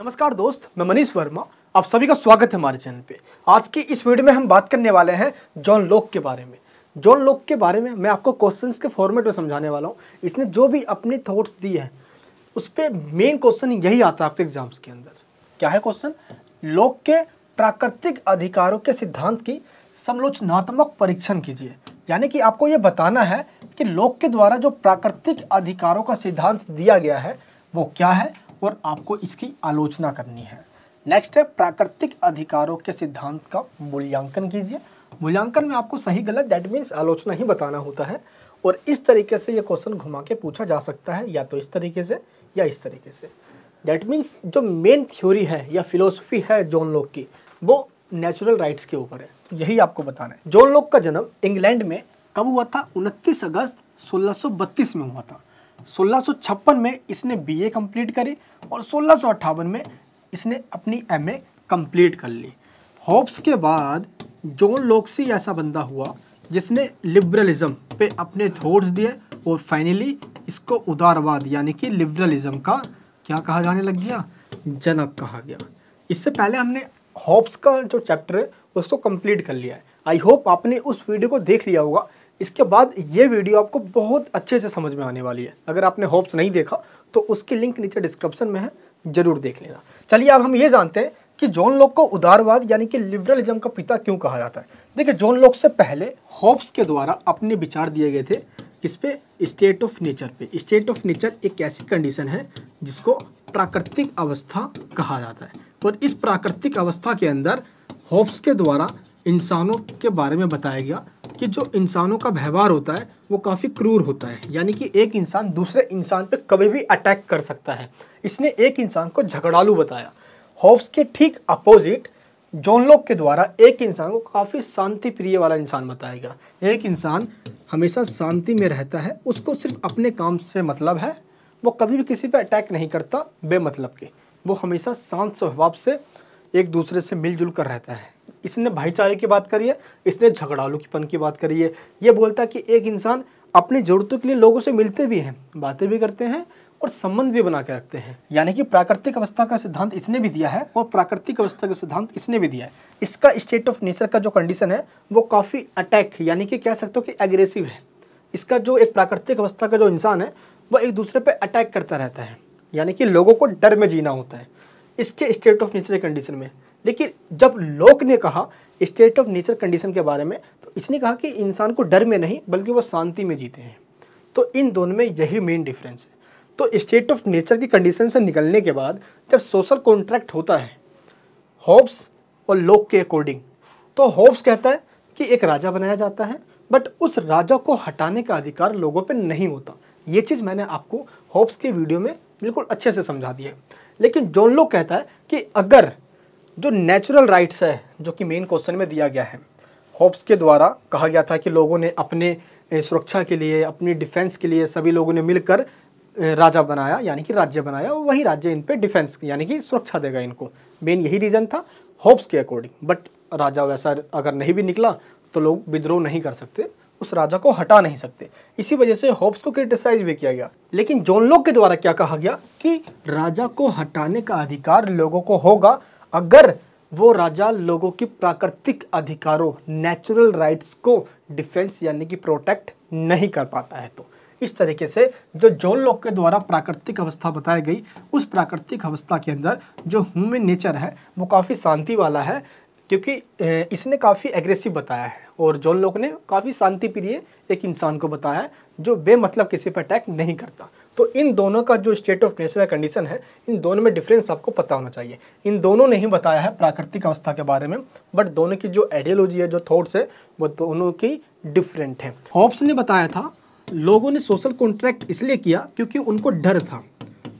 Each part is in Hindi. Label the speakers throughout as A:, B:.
A: नमस्कार दोस्त मैं मनीष वर्मा आप सभी का स्वागत है हमारे चैनल पे आज की इस वीडियो में हम बात करने वाले हैं जॉन लोक के बारे में जॉन लोक के बारे में मैं आपको क्वेश्चंस के फॉर्मेट में समझाने वाला हूँ इसने जो भी अपने थॉट्स दिए हैं उस पर मेन क्वेश्चन यही आता है आपके एग्जाम्स के अंदर क्या है क्वेश्चन लोक के प्राकृतिक अधिकारों के सिद्धांत की समालोचनात्मक परीक्षण कीजिए यानी कि आपको ये बताना है कि लोक के द्वारा जो प्राकृतिक अधिकारों का सिद्धांत दिया गया है वो क्या है और आपको इसकी आलोचना करनी है नेक्स्ट है प्राकृतिक अधिकारों के सिद्धांत का मूल्यांकन कीजिए मूल्यांकन में आपको सही गलत दैट मीन्स आलोचना ही बताना होता है और इस तरीके से ये क्वेश्चन घुमा के पूछा जा सकता है या तो इस तरीके से या इस तरीके से दैट मीन्स जो मेन थ्योरी है या फिलोसफी है जॉन लोक की वो नेचुरल राइट्स के ऊपर है तो यही आपको बताना है जॉन लोक का जन्म इंग्लैंड में कब हुआ था उनतीस अगस्त सोलह में हुआ था सोलह में इसने बीए कंप्लीट करी और सोलह में इसने अपनी एमए कंप्लीट कर ली होप्स के बाद जॉन लोक्सी ऐसा बंदा हुआ जिसने लिबरलिज्म पे अपने थॉट्स दिए और फाइनली इसको उदारवाद यानी कि लिबरलिज्म का क्या कहा जाने लग गया जनक कहा गया इससे पहले हमने होप्स का जो चैप्टर है उसको कंप्लीट कर लिया है आई होप आपने उस वीडियो को देख लिया होगा इसके बाद ये वीडियो आपको बहुत अच्छे से समझ में आने वाली है अगर आपने होप्स नहीं देखा तो उसकी लिंक नीचे डिस्क्रिप्शन में है ज़रूर देख लेना चलिए अब हम ये जानते हैं कि जॉन लोक को उदारवाद यानी कि लिबरलिज्म का पिता क्यों कहा जाता है देखिए जॉन लोक से पहले होप्स के द्वारा अपने विचार दिए गए थे किस पे स्टेट ऑफ नेचर पे स्टेट ऑफ नेचर एक ऐसी कंडीशन है जिसको प्राकृतिक अवस्था कहा जाता है और इस प्राकृतिक अवस्था के अंदर होप्स के द्वारा इंसानों के बारे में बताया गया कि जो इंसानों का व्यवहार होता है वो काफ़ी क्रूर होता है यानी कि एक इंसान दूसरे इंसान पे कभी भी अटैक कर सकता है इसने एक इंसान को झगड़ालू बताया हॉब्स के ठीक अपोजिट जॉन लोक के द्वारा एक इंसान को काफ़ी शांति प्रिय वाला इंसान बताएगा एक इंसान हमेशा शांति में रहता है उसको सिर्फ अपने काम से मतलब है वो कभी भी किसी पर अटैक नहीं करता बेमतलब के वो हमेशा शांत स्वभाव से एक दूसरे से मिलजुल कर रहता है इसने भाईचारे की बात करी है इसने झगड़ालूपन की बात करी है ये बोलता है कि एक इंसान अपनी ज़रूरतों के लिए लोगों से मिलते भी हैं बातें भी करते हैं और संबंध भी बना के रखते हैं यानी कि प्राकृतिक अवस्था का सिद्धांत इसने भी दिया है और प्राकृतिक अवस्था का सिद्धांत इसने भी दिया है इसका स्टेट ऑफ नेचर का जो कंडीशन है वो काफ़ी अटैक यानी कि कह सकते हो कि एग्रेसिव है इसका जो एक प्राकृतिक अवस्था का जो इंसान है वो एक दूसरे पर अटैक करता रहता है यानी कि लोगों को डर में जीना होता है इसके स्टेट ऑफ नेचर कंडीशन में लेकिन जब लोक ने कहा स्टेट ऑफ नेचर कंडीशन के बारे में तो इसने कहा कि इंसान को डर में नहीं बल्कि वो शांति में जीते हैं तो इन दोनों में यही मेन डिफरेंस है तो स्टेट ऑफ नेचर की कंडीशन से निकलने के बाद जब सोशल कॉन्ट्रैक्ट होता है होप्स और लोक के अकॉर्डिंग तो होप्स कहता है कि एक राजा बनाया जाता है बट उस राजा को हटाने का अधिकार लोगों पर नहीं होता ये चीज़ मैंने आपको होप्स के वीडियो में बिल्कुल अच्छे से समझा दिया है लेकिन जो लोग कहता है कि अगर जो नेचुरल राइट्स है जो कि मेन क्वेश्चन में दिया गया है होप्स के द्वारा कहा गया था कि लोगों ने अपने सुरक्षा के लिए अपनी डिफेंस के लिए सभी लोगों ने मिलकर राजा बनाया यानी कि राज्य बनाया और वही राज्य इन पर डिफेंस यानी कि सुरक्षा देगा इनको मेन यही रीज़न था होप्स के अकॉर्डिंग बट राजा वैसा अगर नहीं भी निकला तो लोग विद्रोह नहीं कर सकते उस राजा को हटा नहीं सकते इसी वजह से होप्स को क्रिटिसाइज भी किया गया लेकिन जोन लोग के द्वारा क्या कहा गया कि राजा को हटाने का अधिकार लोगों को होगा अगर वो राजा लोगों की प्राकृतिक अधिकारों नेचुरल राइट्स को डिफेंस यानी कि प्रोटेक्ट नहीं कर पाता है तो इस तरीके से जो जोन लोग के द्वारा प्राकृतिक अवस्था बताई गई उस प्राकृतिक अवस्था के अंदर जो ह्यूमन नेचर है वो काफ़ी शांति वाला है क्योंकि इसने काफ़ी एग्रेसिव बताया है और जॉन लोक ने काफ़ी शांति प्रिय एक इंसान को बताया है जो बेमतलब किसी पर अटैक नहीं करता तो इन दोनों का जो स्टेट ऑफ नेचर कंडीशन है इन दोनों में डिफरेंस आपको पता होना चाहिए इन दोनों ने ही बताया है प्राकृतिक अवस्था के बारे में बट दोनों की जो आइडियोलॉजी है जो थॉट्स है वो दोनों की डिफरेंट है होप्स ने बताया था लोगों ने सोशल कॉन्ट्रैक्ट इसलिए किया क्योंकि उनको डर था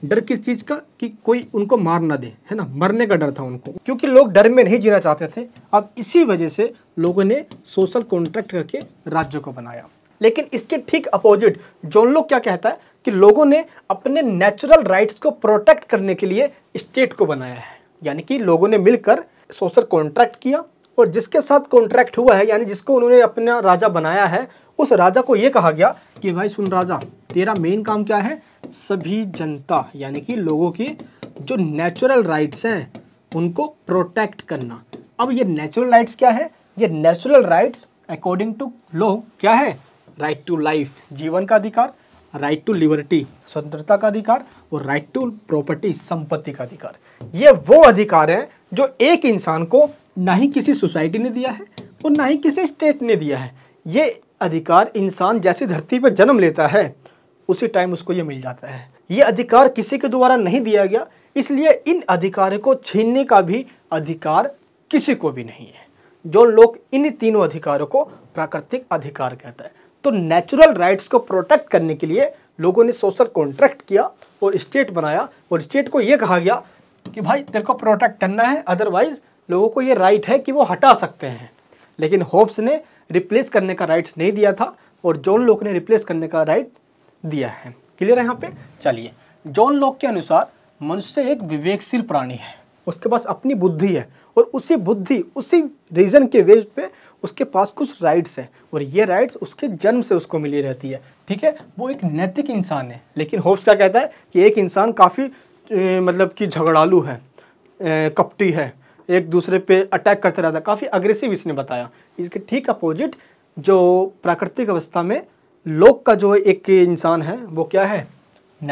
A: डर किस चीज़ का कि कोई उनको मार ना दे है ना मरने का डर था उनको क्योंकि लोग डर में नहीं जीना चाहते थे अब इसी वजह से लोगों ने सोशल कॉन्ट्रैक्ट करके राज्यों को बनाया लेकिन इसके ठीक अपोजिट जॉन लोग क्या कहता है कि लोगों ने अपने नेचुरल राइट्स को प्रोटेक्ट करने के लिए स्टेट को बनाया है यानी कि लोगों ने मिलकर सोशल कॉन्ट्रैक्ट किया और जिसके साथ कॉन्ट्रैक्ट हुआ है यानी जिसको उन्होंने अपना राजा बनाया है उस राजा को ये कहा गया कि भाई सुन राजा तेरा मेन काम क्या है सभी जनता यानी कि लोगों की जो नेचुरल राइट्स हैं उनको प्रोटेक्ट करना अब ये नेचुरल राइट्स क्या है ये natural rights according to law क्या है राइट टू लाइफ जीवन का अधिकार राइट टू लिबर्टी स्वतंत्रता का अधिकार और राइट टू प्रॉपर्टी संपत्ति का अधिकार ये वो अधिकार है जो एक इंसान को ना ही किसी सोसाइटी ने दिया है और ना ही किसी स्टेट ने दिया है ये अधिकार इंसान जैसे धरती पर जन्म लेता है उसी टाइम उसको ये मिल जाता है ये अधिकार किसी के द्वारा नहीं दिया गया इसलिए इन अधिकार को छीनने का भी अधिकार किसी को भी नहीं है जो लोग इन तीनों अधिकारों को प्राकृतिक अधिकार कहता है तो नेचुरल राइट्स को प्रोटेक्ट करने के लिए लोगों ने सोशल कॉन्ट्रैक्ट किया और स्टेट बनाया और स्टेट को ये कहा गया कि भाई तेरे को प्रोटेक्ट करना है अदरवाइज लोगों को ये राइट है कि वो हटा सकते हैं लेकिन होप्स ने रिप्लेस करने का राइट्स नहीं दिया था और जॉन लोक ने रिप्लेस करने का राइट दिया है क्लियर है यहाँ पे चलिए जॉन लोक के अनुसार मनुष्य एक विवेकशील प्राणी है उसके पास अपनी बुद्धि है और उसी बुद्धि उसी रीज़न के वेज पे उसके पास कुछ राइट्स हैं और ये राइट्स उसके जन्म से उसको मिली रहती है ठीक है वो एक नैतिक इंसान है लेकिन होप्स क्या कहता है कि एक इंसान काफ़ी मतलब कि झगड़ालू है ए, कपटी है एक दूसरे पे अटैक करते रहता है काफ़ी अग्रेसिव इसने बताया इसके ठीक अपोजिट जो प्राकृतिक अवस्था में लोक का जो एक इंसान है वो क्या है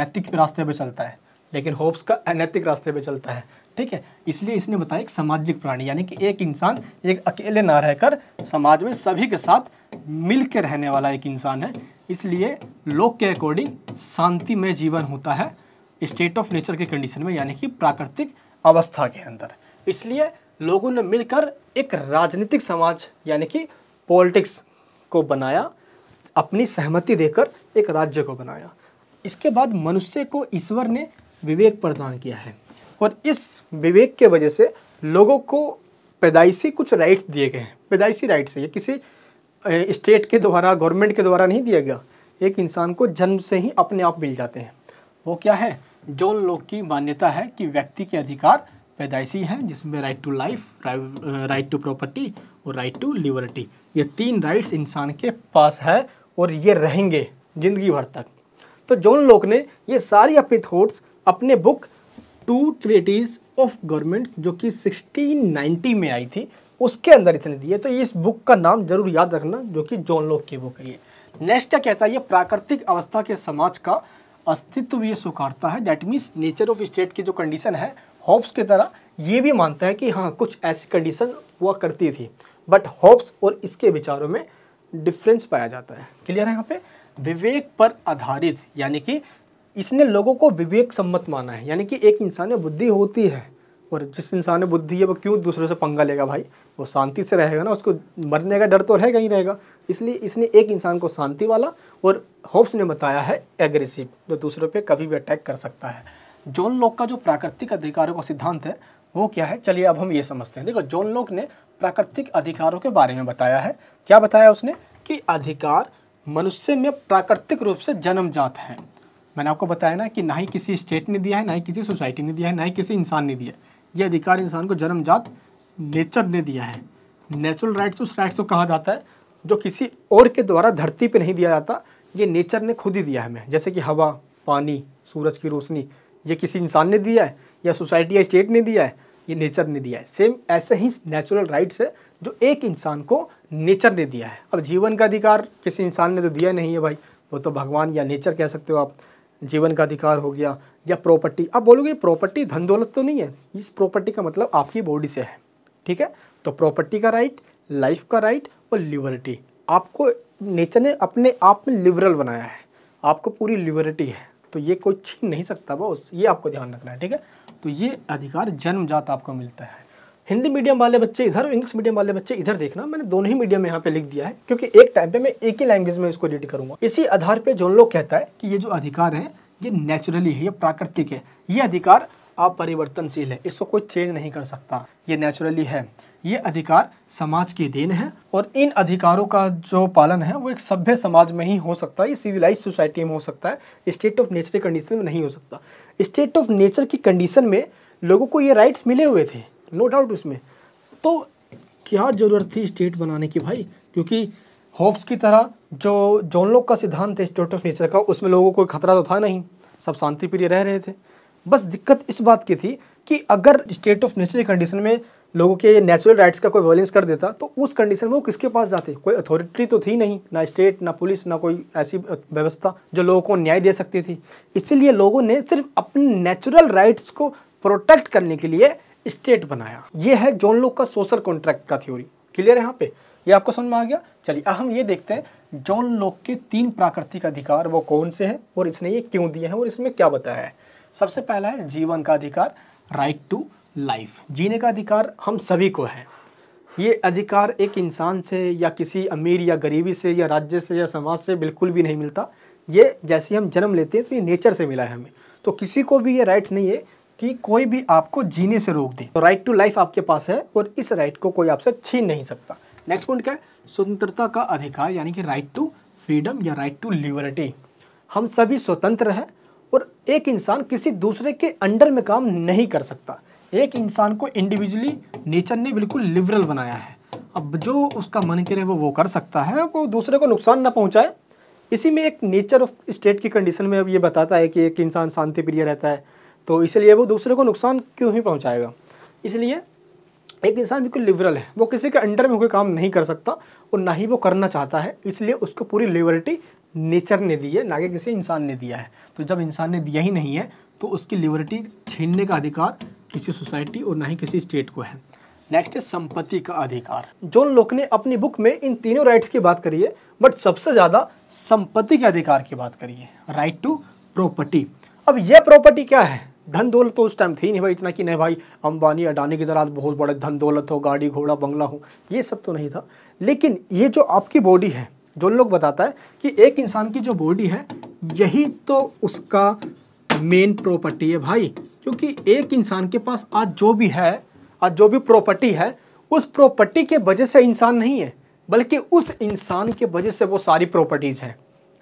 A: नैतिक रास्ते पर चलता है लेकिन होप्स का अनैतिक रास्ते पे चलता है ठीक है इसलिए इसने बताया एक सामाजिक प्राणी यानी कि एक इंसान एक अकेले ना रहकर समाज में सभी के साथ मिल के रहने वाला एक इंसान है इसलिए लोक के अकॉर्डिंग शांतिमय जीवन होता है स्टेट ऑफ नेचर के कंडीशन में यानी कि प्राकृतिक अवस्था के अंदर इसलिए लोगों ने मिलकर एक राजनीतिक समाज यानी कि पॉलिटिक्स को बनाया अपनी सहमति देकर एक राज्य को बनाया इसके बाद मनुष्य को ईश्वर ने विवेक प्रदान किया है और इस विवेक के वजह से लोगों को पैदाइशी कुछ राइट्स दिए गए हैं पैदाइशी राइट्स ये किसी स्टेट के द्वारा गवर्नमेंट के द्वारा नहीं दिया गया एक इंसान को जन्म से ही अपने आप मिल जाते हैं वो क्या है जो लोग की मान्यता है कि व्यक्ति के अधिकार पैदाइशी हैं जिसमें right to life right to property और राइट टू लिबर्टी ये तीन राइट्स इंसान के पास है और ये रहेंगे ज़िंदगी भर तक तो जॉन लोग ने ये सारी अपनी थॉट्स अपने book two treatises of government जो कि 1690 में आई थी उसके अंदर इसने दिए तो इस बुक का नाम जरूर याद रखना जो कि जॉन लोक की बुक है नेक्स्ट क्या कहता है ये प्राकृतिक अवस्था के समाज का अस्तित्व ये स्वीकारता है that means nature of state की जो कंडीशन है होप्स की तरह ये भी मानता है कि हाँ कुछ ऐसी कंडीशन हुआ करती थी बट होप्स और इसके विचारों में डिफरेंस पाया जाता है क्लियर है यहाँ पे विवेक पर आधारित यानी कि इसने लोगों को विवेक सम्मत माना है यानी कि एक इंसान में बुद्धि होती है और जिस इंसान में बुद्धि है वो क्यों दूसरे से पंगा लेगा भाई वो शांति से रहेगा ना उसको मरने का डर तो रहेगा ही रहेगा इसलिए इसने एक इंसान को शांति वाला और होप्स ने बताया है एग्रेसिव जो दूसरों पर कभी भी अटैक कर सकता है जोन लोक का जो प्राकृतिक अधिकारों का सिद्धांत है वो क्या है चलिए अब हम ये समझते हैं देखो जोन लोक ने प्राकृतिक अधिकारों के बारे में बताया है क्या बताया उसने कि अधिकार मनुष्य में प्राकृतिक रूप से जन्मजात हैं मैंने आपको बताया ना कि ना ही किसी स्टेट ने दिया है ना ही किसी सोसाइटी ने दिया है ना ही किसी इंसान ने दिया है ये अधिकार इंसान को जन्मजात नेचर ने दिया है नेचुरल राइट्स उस राइट्स को कहा जाता है जो किसी और के द्वारा धरती पर नहीं दिया जाता ये नेचर ने खुद ही दिया है हमें जैसे कि हवा पानी सूरज की रोशनी ये किसी इंसान ने दिया है या सोसाइटी या स्टेट ने दिया है ये नेचर ने दिया है सेम ऐसे ही नेचुरल राइट्स है जो एक इंसान को नेचर ने दिया है अब जीवन का अधिकार किसी इंसान ने तो दिया नहीं है भाई वो तो भगवान या नेचर कह सकते हो आप जीवन का अधिकार हो गया या प्रॉपर्टी अब बोलोगे प्रॉपर्टी धन दौलत तो नहीं है इस प्रॉपर्टी का मतलब आपकी बॉडी से है ठीक है तो प्रॉपर्टी का राइट लाइफ का राइट और लिबर्टी आपको नेचर ने अपने आप में लिबरल बनाया है आपको पूरी लिबर्टी है तो ये कोई छीन नहीं सकता बॉस ये आपको ध्यान रखना है ठीक है तो ये अधिकार जन्मजात आपको मिलता है हिंदी मीडियम वाले बच्चे इधर और इंग्लिश मीडियम वाले बच्चे इधर देखना मैंने दोनों ही मीडियम में यहाँ पे लिख दिया है क्योंकि एक टाइम पे मैं एक ही लैंग्वेज में इसको रीड करूंगा इसी आधार पे जो लोग कहता है कि ये जो अधिकार है ये नेचुरली है ये प्राकृतिक है ये अधिकार अपरिवर्तनशील है इसको कोई चेंज नहीं कर सकता ये नेचुरली है ये अधिकार समाज की देन है और इन अधिकारों का जो पालन है वो एक सभ्य समाज में ही हो सकता है ये सिविलाइज सोसाइटी में हो सकता है स्टेट ऑफ नेचर की कंडीशन में नहीं हो सकता स्टेट ऑफ नेचर की कंडीशन में लोगों को ये राइट्स मिले हुए थे नो डाउट उसमें तो क्या ज़रूरत थी स्टेट बनाने की भाई क्योंकि होप्स की तरह जो जॉन लोग का सिद्धांत है स्टेट ऑफ नेचर का उसमें लोगों को खतरा तो था नहीं सब शांति प्रिय रह रहे थे बस दिक्कत इस बात की थी कि अगर स्टेट ऑफ नेचर की कंडीशन में लोगों के नेचुरल राइट्स का कोई वायलेंस कर देता तो उस कंडीशन में वो किसके पास जाते कोई अथॉरिटी तो थी नहीं ना स्टेट ना पुलिस ना कोई ऐसी व्यवस्था जो लोगों को न्याय दे सकती थी इसीलिए लोगों ने सिर्फ अपने नेचुरल राइट्स को प्रोटेक्ट करने के लिए स्टेट बनाया ये है जॉन लोक का सोशल कॉन्ट्रैक्ट का थ्योरी क्लियर है यहाँ पे ये आपको समझ में आ गया चलिए अब हम ये देखते हैं जॉन लोक के तीन प्राकृतिक अधिकार वो कौन से हैं और इसने ये क्यों दिए हैं और इसमें क्या बताया है सबसे पहला है जीवन का अधिकार राइट टू लाइफ जीने का अधिकार हम सभी को है ये अधिकार एक इंसान से या किसी अमीर या गरीबी से या राज्य से या समाज से बिल्कुल भी नहीं मिलता ये जैसे हम जन्म लेते हैं तो ये नेचर से मिला है हमें तो किसी को भी ये राइट्स नहीं है कि कोई भी आपको जीने से रोक दे तो राइट टू लाइफ आपके पास है और इस राइट को कोई आपसे छीन नहीं सकता नेक्स्ट पॉइंट क्या है स्वतंत्रता का अधिकार यानी कि राइट टू फ्रीडम या राइट टू लिबर्टी हम सभी स्वतंत्र हैं और एक इंसान किसी दूसरे के अंडर में काम नहीं कर सकता एक इंसान को इंडिविजुअली नेचर ने बिल्कुल लिबरल बनाया है अब जो उसका मन करे वो वो कर सकता है वो दूसरे को नुकसान ना पहुंचाए इसी में एक नेचर ऑफ स्टेट की कंडीशन में अब ये बताता है कि एक इंसान शांति प्रिय रहता है तो इसलिए वो दूसरे को नुकसान क्यों ही पहुँचाएगा इसलिए एक इंसान बिल्कुल लिबरल है वो किसी के अंडर में कोई काम नहीं कर सकता और ना ही वो करना चाहता है इसलिए उसको पूरी लिबर्टी नेचर ने दी है ना कि किसी इंसान ने दिया है तो जब इंसान ने दिया ही नहीं है तो उसकी लिबर्टी छीनने का अधिकार किसी सोसाइटी और ना ही किसी स्टेट को है नेक्स्ट है संपत्ति का अधिकार जॉन लोक ने अपनी बुक में इन तीनों राइट्स की बात करी है बट सबसे ज़्यादा संपत्ति के अधिकार की बात करी है राइट टू प्रॉपर्टी अब यह प्रॉपर्टी क्या है धन दौलत तो उस टाइम थी नहीं भाई इतना कि नहीं भाई अंबानी अडानी की तरह बहुत बड़े धन दौलत हो गाड़ी घोड़ा बंगला हो ये सब तो नहीं था लेकिन ये जो आपकी बॉडी है जो लोग बताता है कि एक इंसान की जो बॉडी है यही तो उसका मेन प्रॉपर्टी है भाई क्योंकि एक इंसान के पास आज जो भी है आज जो भी प्रॉपर्टी है उस प्रॉपर्टी के वजह से इंसान नहीं है बल्कि उस इंसान के वजह से वो सारी प्रॉपर्टीज़ हैं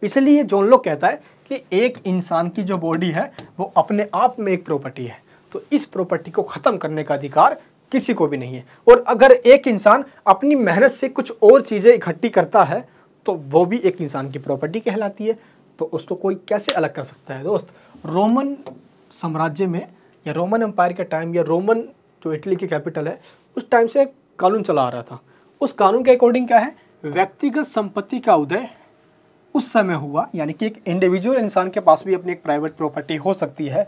A: इसलिए जो लोग कहता है कि एक इंसान की जो बॉडी है वो अपने आप में एक प्रॉपर्टी है तो इस प्रॉपर्टी को ख़त्म करने का अधिकार किसी को भी नहीं है और अगर एक इंसान अपनी मेहनत से कुछ और चीज़ें इकट्ठी करता है तो वो भी एक इंसान की प्रॉपर्टी कहलाती है तो उसको कोई कैसे अलग कर सकता है दोस्त रोमन साम्राज्य में या रोमन एम्पायर के टाइम या रोमन जो इटली की कैपिटल है उस टाइम से एक कानून चला आ रहा था उस कानून के अकॉर्डिंग क्या है व्यक्तिगत संपत्ति का उदय उस समय हुआ यानी कि एक इंडिविजुअल इंसान के पास भी अपनी एक प्राइवेट प्रॉपर्टी हो सकती है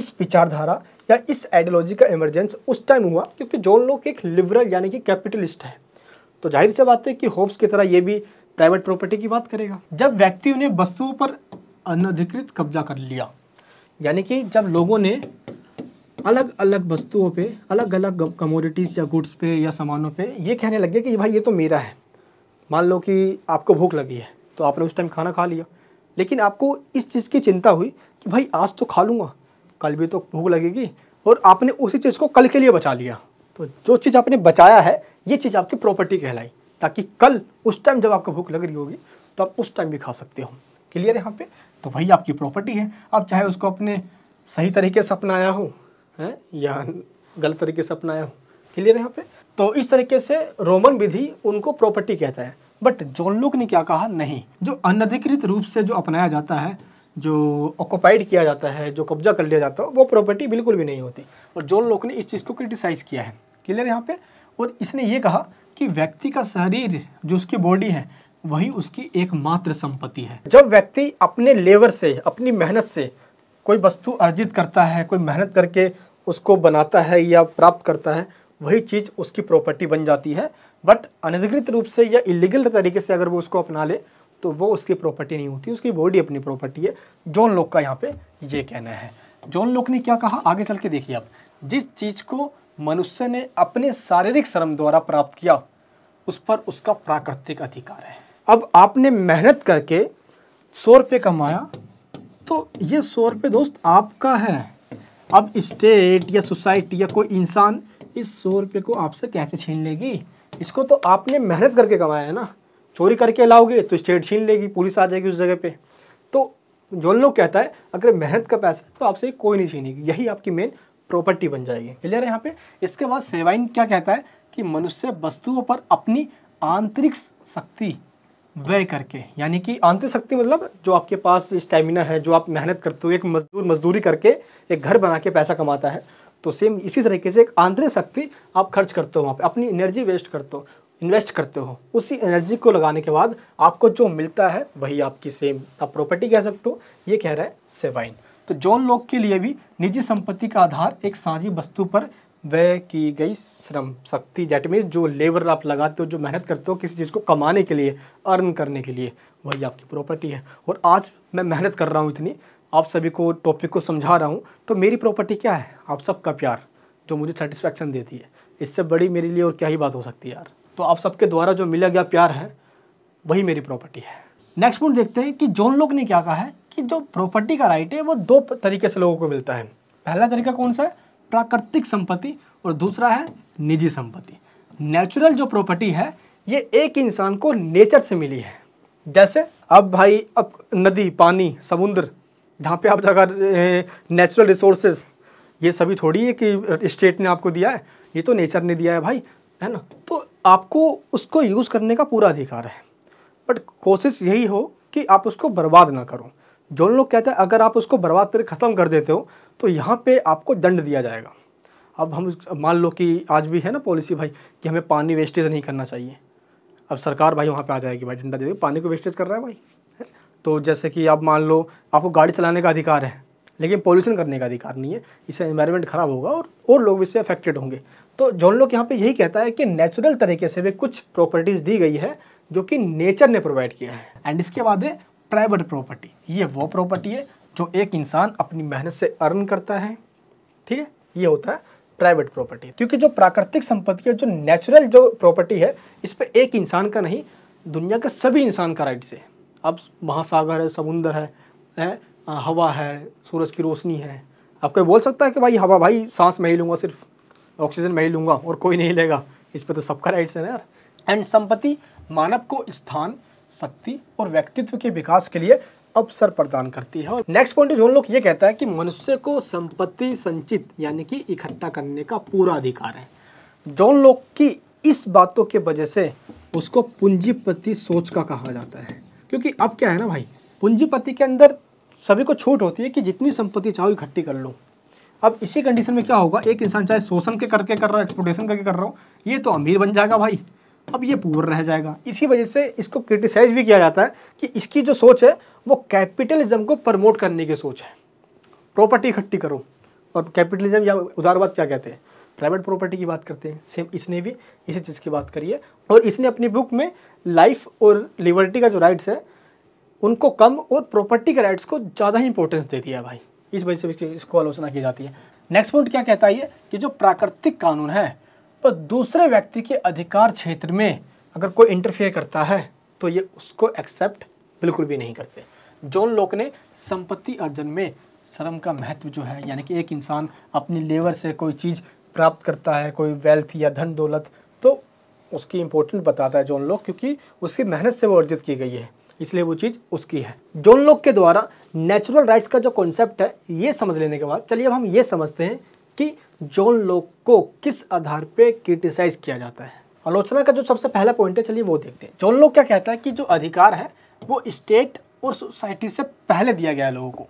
A: इस विचारधारा या इस आइडियोलॉजी का इमरजेंस उस टाइम हुआ क्योंकि जो लोग एक लिबरल यानी कि कैपिटलिस्ट है तो जाहिर सी बात है कि होप्स की तरह ये भी प्राइवेट प्रॉपर्टी की बात करेगा जब व्यक्तियों ने वस्तुओं पर अनधिकृत कब्जा कर लिया यानी कि जब लोगों ने अलग अलग वस्तुओं पे अलग अलग कमोडिटीज़ या गुड्स पे या सामानों पे ये कहने लगे कि भाई ये तो मेरा है मान लो कि आपको भूख लगी है तो आपने उस टाइम खाना खा लिया लेकिन आपको इस चीज़ की चिंता हुई कि भाई आज तो खा लूँगा कल भी तो भूख लगेगी और आपने उसी चीज़ को कल के लिए बचा लिया तो जो चीज़ आपने बचाया है ये चीज़ आपकी प्रॉपर्टी कहलाई ताकि कल उस टाइम जब आपको भूख लग रही होगी तो आप उस टाइम भी खा सकते हो क्लियर है यहाँ पे तो वही आपकी प्रॉपर्टी है आप चाहे उसको अपने सही तरीके से अपनाया हो है या गलत तरीके से अपनाया हो क्लियर है यहाँ पे तो इस तरीके से रोमन विधि उनको प्रॉपर्टी कहता है बट जॉन लुक ने क्या कहा नहीं जो अनधिकृत रूप से जो अपनाया जाता है जो ऑक्यूपाइड किया जाता है जो कब्जा कर लिया जाता है वो प्रॉपर्टी बिल्कुल भी नहीं होती और जॉन लोक ने इस चीज़ को क्रिटिसाइज़ किया है क्लियर यहाँ पे और इसने ये कहा कि व्यक्ति का शरीर जो उसकी बॉडी है वही उसकी एकमात्र संपत्ति है जब व्यक्ति अपने लेबर से अपनी मेहनत से कोई वस्तु अर्जित करता है कोई मेहनत करके उसको बनाता है या प्राप्त करता है वही चीज़ उसकी प्रॉपर्टी बन जाती है बट अनधिकृत रूप से या इलीगल तरीके से अगर वो उसको अपना ले तो वो उसकी प्रॉपर्टी नहीं होती उसकी बॉडी अपनी प्रॉपर्टी है जॉन लोक का यहाँ पे ये कहना है जॉन लोक ने क्या कहा आगे चल के देखिए आप जिस चीज़ को मनुष्य ने अपने शारीरिक श्रम द्वारा प्राप्त किया उस पर उसका प्राकृतिक अधिकार है अब आपने मेहनत करके सौ रुपये कमाया तो ये सौ रुपये दोस्त आपका है अब स्टेट या सोसाइटी या कोई इंसान इस सौ रुपये को आपसे कैसे छीन लेगी इसको तो आपने मेहनत करके कमाया है ना चोरी करके लाओगे तो स्टेट छीन लेगी पुलिस आ जाएगी उस जगह पे तो जो लोग कहता है अगर मेहनत का पैसा है तो आपसे कोई नहीं छीनेगी यही आपकी मेन प्रॉपर्टी बन जाएगी क्लियर है यहाँ पे इसके बाद सेवाइन क्या कहता है कि मनुष्य वस्तुओं पर अपनी आंतरिक शक्ति व्यय करके यानी कि आंतरिक शक्ति मतलब जो आपके पास स्टेमिना है जो आप मेहनत करते हो एक मजदूर मजदूरी करके एक घर बना के पैसा कमाता है तो सेम इसी तरीके से एक आंतरिक शक्ति आप खर्च करते हो वहाँ पर अपनी एनर्जी वेस्ट करते हो इन्वेस्ट करते हो उसी एनर्जी को लगाने के बाद आपको जो मिलता है वही आपकी सेम आप प्रॉपर्टी कह सकते हो ये कह रहा है सेवाइन तो जोन लोग के लिए भी निजी संपत्ति का आधार एक साझी वस्तु पर व्यय की गई श्रम शक्ति दैट मीन्स जो लेबर आप लगाते हो जो मेहनत करते हो किसी चीज़ को कमाने के लिए अर्न करने के लिए वही आपकी प्रॉपर्टी है और आज मैं मेहनत कर रहा हूँ इतनी आप सभी को टॉपिक को समझा रहा हूँ तो मेरी प्रॉपर्टी क्या है आप सबका प्यार जो मुझे सेटिस्फैक्शन देती है इससे बड़ी मेरे लिए और क्या ही बात हो सकती है यार तो आप सबके द्वारा जो मिला गया प्यार है वही मेरी प्रॉपर्टी है नेक्स्ट पॉइंट देखते हैं कि जोन लोग ने क्या कहा है कि जो प्रॉपर्टी का राइट है वो दो तरीके से लोगों को मिलता है पहला तरीका कौन सा है प्राकृतिक संपत्ति और दूसरा है निजी संपत्ति नेचुरल जो प्रॉपर्टी है ये एक इंसान को नेचर से मिली है जैसे अब भाई अब नदी पानी समुद्र जहाँ पे आप अगर नेचुरल रिसोर्सेज ये सभी थोड़ी है कि स्टेट ने आपको दिया है ये तो नेचर ने दिया है भाई है ना तो आपको उसको यूज़ करने का पूरा अधिकार है बट कोशिश यही हो कि आप उसको बर्बाद ना करो जो लोग कहते हैं अगर आप उसको बर्बाद करके ख़त्म कर देते हो तो यहाँ पे आपको दंड दिया जाएगा अब हम मान लो कि आज भी है ना पॉलिसी भाई कि हमें पानी वेस्टेज नहीं करना चाहिए अब सरकार भाई वहाँ पे आ जाएगी भाई डंडा दे दे पानी को वेस्टेज कर रहा है भाई तो जैसे कि आप मान लो आपको गाड़ी चलाने का अधिकार है लेकिन पोल्यूशन करने का अधिकार नहीं है इससे इन्वायरमेंट ख़राब होगा और और लोग इससे अफेक्टेड होंगे तो जो लोग यहाँ पे यही कहता है कि नेचुरल तरीके से भी कुछ प्रॉपर्टीज़ दी गई है जो कि नेचर ने प्रोवाइड किया है एंड इसके बाद है प्राइवेट प्रॉपर्टी ये वो प्रॉपर्टी है जो एक इंसान अपनी मेहनत से अर्न करता है ठीक है ये होता है प्राइवेट प्रॉपर्टी क्योंकि जो प्राकृतिक संपत्ति है जो नेचुरल जो प्रॉपर्टी है इस पर एक इंसान का नहीं दुनिया के सभी इंसान का राइट्स है अब महासागर है समुंदर है, है हवा है सूरज की रोशनी है आप कोई बोल सकता है कि भाई हवा भाई सांस में ही लूँगा सिर्फ ऑक्सीजन में ही लूँगा और कोई नहीं लेगा इस पर तो सबका राइट्स है ना यार एंड संपत्ति मानव को स्थान शक्ति और व्यक्तित्व के विकास के लिए अवसर प्रदान करती है और नेक्स्ट पॉइंट जो लोग ये कहता है कि मनुष्य को संपत्ति संचित यानी कि इकट्ठा करने का पूरा अधिकार है जॉन लोग की इस बातों के वजह से उसको पूंजीपति सोच का कहा जाता है क्योंकि अब क्या है ना भाई पूंजीपति के अंदर सभी को छूट होती है कि जितनी संपत्ति चाहो इकट्ठी कर लो अब इसी कंडीशन में क्या होगा एक इंसान चाहे शोषण के करके कर रहा हो एक्सपोर्टेशन करके कर रहा हो ये तो अमीर बन जाएगा भाई अब ये पूर रह जाएगा इसी वजह से इसको क्रिटिसाइज भी किया जाता है कि इसकी जो सोच है वो कैपिटलिज्म को प्रमोट करने की सोच है प्रॉपर्टी इकट्ठी करो और कैपिटलिज्म या उदारवाद क्या कहते हैं प्राइवेट प्रॉपर्टी की बात करते हैं सेम इसने भी इसी चीज़ की बात करी है और इसने अपनी बुक में लाइफ और लिबर्टी का जो राइट्स है उनको कम और प्रॉपर्टी के राइट्स को ज़्यादा ही इंपॉर्टेंस दे दिया भाई इस वजह से इसको आलोचना की जाती है नेक्स्ट पॉइंट क्या कहता है कि जो प्राकृतिक कानून है तो दूसरे व्यक्ति के अधिकार क्षेत्र में अगर कोई इंटरफेयर करता है तो ये उसको एक्सेप्ट बिल्कुल भी नहीं करते उन लोक ने संपत्ति अर्जन में श्रम का महत्व जो है यानी कि एक इंसान अपनी लेबर से कोई चीज़ प्राप्त करता है कोई वेल्थ या धन दौलत तो उसकी इम्पोर्टेंट बताता है जॉन लोग क्योंकि उसकी मेहनत से वो अर्जित की गई है इसलिए वो चीज़ उसकी है जॉन लोग के द्वारा नेचुरल राइट्स का जो कॉन्सेप्ट है ये समझ लेने के बाद चलिए अब हम ये समझते हैं कि जॉन लोग को किस आधार पे क्रिटिसाइज किया जाता है आलोचना का जो सबसे पहला पॉइंट है चलिए वो देखते हैं जॉन लोग क्या कहता है कि जो अधिकार है वो स्टेट और सोसाइटी से पहले दिया गया है लोगों को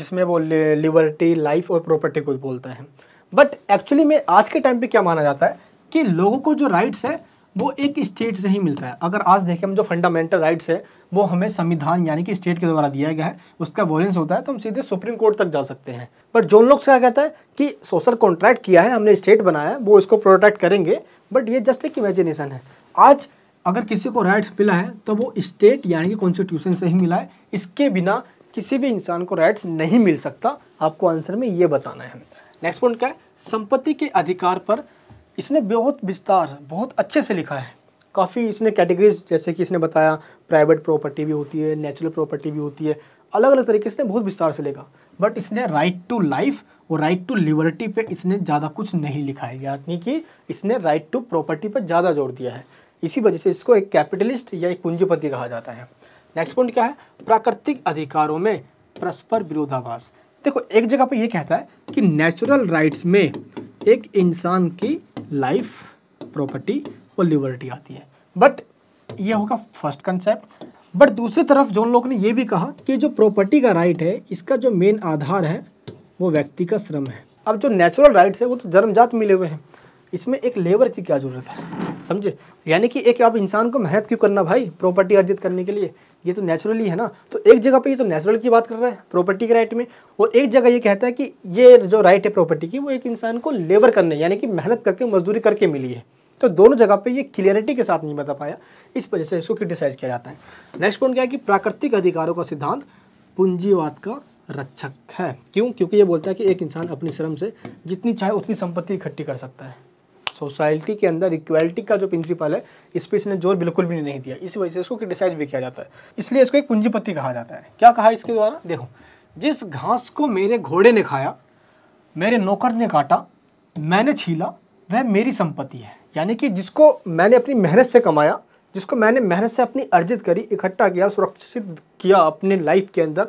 A: जिसमें वो लिबर्टी लाइफ और प्रॉपर्टी को बोलता है बट एक्चुअली में आज के टाइम पे क्या माना जाता है कि लोगों को जो राइट्स है वो एक स्टेट से ही मिलता है अगर आज देखें हम जो फंडामेंटल राइट्स है वो हमें संविधान यानी कि स्टेट के द्वारा दिया गया है उसका वॉलेंस होता है तो हम सीधे सुप्रीम कोर्ट तक जा सकते हैं बट जो लोग क्या कहता है कि सोशल कॉन्ट्रैक्ट किया है हमने स्टेट बनाया है वो इसको प्रोटेक्ट करेंगे बट ये जस्ट एक इमेजिनेशन है आज अगर किसी को राइट्स मिला है तो वो स्टेट यानी कि कॉन्स्टिट्यूशन से ही मिला है इसके बिना किसी भी इंसान को राइट्स नहीं मिल सकता आपको आंसर में ये बताना है नेक्स्ट पॉइंट क्या है संपत्ति के अधिकार पर इसने बहुत विस्तार बहुत अच्छे से लिखा है काफ़ी इसने कैटेगरीज जैसे कि इसने बताया प्राइवेट प्रॉपर्टी भी होती है नेचुरल प्रॉपर्टी भी होती है अलग अलग तरीके से बहुत विस्तार से लिखा बट इसने राइट टू लाइफ और राइट टू लिबर्टी पे इसने ज़्यादा कुछ नहीं लिखा है यानी कि इसने राइट टू प्रॉपर्टी पर ज़्यादा जोर दिया है इसी वजह से इसको एक कैपिटलिस्ट या एक पूंजीपति कहा जाता है नेक्स्ट पॉइंट क्या है प्राकृतिक अधिकारों में परस्पर विरोधाभास देखो एक जगह पे ये कहता है कि नेचुरल राइट्स में एक इंसान की लाइफ प्रॉपर्टी और लिबर्टी आती है बट ये होगा फर्स्ट कंसेप्ट बट दूसरी तरफ उन लोग ने ये भी कहा कि जो प्रॉपर्टी का राइट है इसका जो मेन आधार है वो व्यक्ति का श्रम है अब जो नेचुरल राइट्स है वो तो जन्मजात मिले हुए हैं इसमें एक लेबर की क्या ज़रूरत है समझे यानी कि एक आप इंसान को मेहनत क्यों करना भाई प्रॉपर्टी अर्जित करने के लिए ये तो नेचुरली है ना तो एक जगह पे ये तो नेचुरल की बात कर रहा है प्रॉपर्टी के राइट में और एक जगह ये कहता है कि ये जो राइट है प्रॉपर्टी की वो एक इंसान को लेबर करने यानी कि मेहनत करके मजदूरी करके मिली है तो दोनों जगह पे ये क्लियरिटी के साथ नहीं बता पाया इस वजह से इसको क्रिटिसाइज किया जाता है नेक्स्ट पॉइंट क्या है कि प्राकृतिक अधिकारों का सिद्धांत पूंजीवाद का रक्षक है क्यों क्योंकि ये बोलता है कि एक इंसान अपनी श्रम से जितनी चाहे उतनी संपत्ति इकट्ठी कर सकता है सोसाइटी के अंदर इक्वलिटी का जो प्रिंसिपल है इस पर इसने जोर बिल्कुल भी नहीं दिया इसी वजह से इसको क्रिटिसाइज भी किया जाता है इसलिए इसको एक पूंजीपति कहा जाता है क्या कहा इसके द्वारा देखो जिस घास को मेरे घोड़े ने खाया मेरे नौकर ने काटा मैंने छीला वह मेरी संपत्ति है यानी कि जिसको मैंने अपनी मेहनत से कमाया जिसको मैंने मेहनत से अपनी अर्जित करी इकट्ठा किया सुरक्षित किया अपने लाइफ के अंदर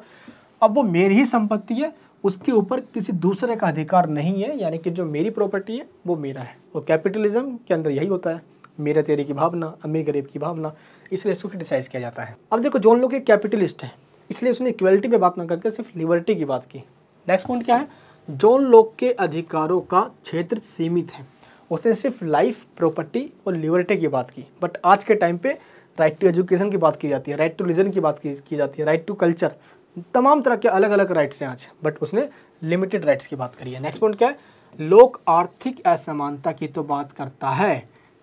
A: अब वो मेरी ही संपत्ति है उसके ऊपर किसी दूसरे का अधिकार नहीं है यानी कि जो मेरी प्रॉपर्टी है वो मेरा है और कैपिटलिज्म के अंदर यही होता है मेरा तेरे की भावना अमीर गरीब की भावना इसलिए इसको क्रिटिसाइज किया जाता है अब देखो जॉन लोग एक कैपिटलिस्ट हैं इसलिए उसने इक्वलिटी पे बात ना करके सिर्फ लिबर्टी की बात की नेक्स्ट पॉइंट क्या है जॉन लोग के अधिकारों का क्षेत्र सीमित है उसने सिर्फ लाइफ प्रॉपर्टी और लिबर्टी की बात की बट आज के टाइम पे राइट टू एजुकेशन की बात की जाती है राइट टू रिलीजन की बात की जाती है राइट टू कल्चर तमाम तरह के अलग अलग राइट्स हैं आज बट उसने लिमिटेड राइट्स की बात करी है नेक्स्ट पॉइंट क्या है लोक आर्थिक असमानता की तो बात करता है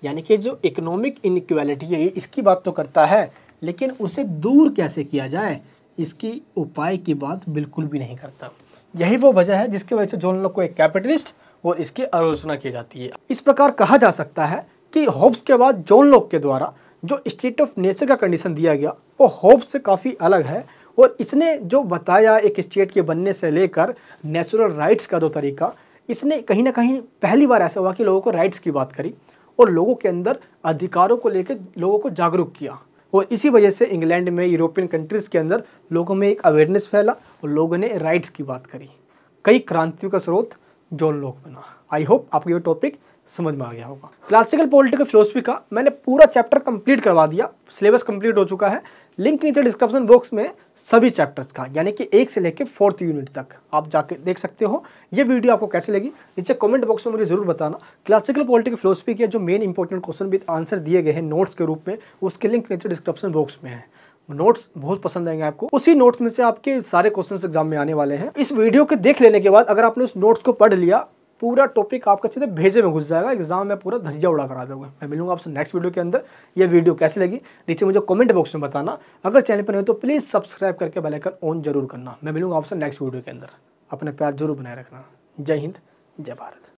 A: यानी कि जो इकोनॉमिक इनक्वालिटी है इसकी बात तो करता है लेकिन उसे दूर कैसे किया जाए इसकी उपाय की बात बिल्कुल भी नहीं करता यही वो वजह है जिसकी वजह से जॉन लोग को एक कैपिटलिस्ट और इसकी आलोचना की जाती है इस प्रकार कहा जा सकता है कि होब्स के बाद जॉन लोक के द्वारा जो स्टेट ऑफ नेचर का कंडीशन दिया गया वो होब्स से काफ़ी अलग है और इसने जो बताया एक स्टेट के बनने से लेकर नेचुरल राइट्स का जो तरीका इसने कहीं ना कहीं पहली बार ऐसा हुआ कि लोगों को राइट्स की बात करी और लोगों के अंदर अधिकारों को लेकर लोगों को जागरूक किया और इसी वजह से इंग्लैंड में यूरोपियन कंट्रीज़ के अंदर लोगों में एक अवेयरनेस फैला और लोगों ने राइट्स की बात करी कई क्रांतियों का स्रोत जॉन लोक बना आई होप आपको ये टॉपिक समझ में आ गया होगा क्लासिकल पॉलिटिकल फिलोसफी का मैंने पूरा चैप्टर कंप्लीट करवा दिया सिलेबस कंप्लीट हो चुका है लिंक नीचे डिस्क्रिप्शन बॉक्स में सभी चैप्टर्स का यानी कि एक से लेकर फोर्थ यूनिट तक आप जाके देख सकते हो ये वीडियो आपको कैसे लगी नीचे कमेंट बॉक्स में मुझे जरूर बताना क्लासिकल पॉलिटिकल फिलोसफी के जो main important question with answer दिए गए हैं नोट्स के रूप में उसके लिंक नीचे डिस्क्रिप्शन बॉक्स में है नोट्स बहुत पसंद आएंगे आपको उसी नोट्स में से आपके सारे क्वेश्चंस एग्जाम में आने वाले हैं इस वीडियो के देख लेने के बाद अगर आपने उस नोट्स को पढ़ लिया पूरा टॉपिक आपका अच्छे से भेजे में घुस जाएगा एग्जाम में पूरा धज्जा उड़ा करा दूंगा मैं मिलूंगा आपसे नेक्स्ट वीडियो के अंदर ये वीडियो कैसी लगी नीचे मुझे कमेंट बॉक्स में बताना अगर चैनल पर नहीं तो प्लीज़ सब्सक्राइब करके बेलाइकन ऑन जरूर करना मैं मिलूंगा आपसे नेक्स्ट वीडियो के अंदर अपने प्यार जरूर बनाए रखना जय हिंद जय भारत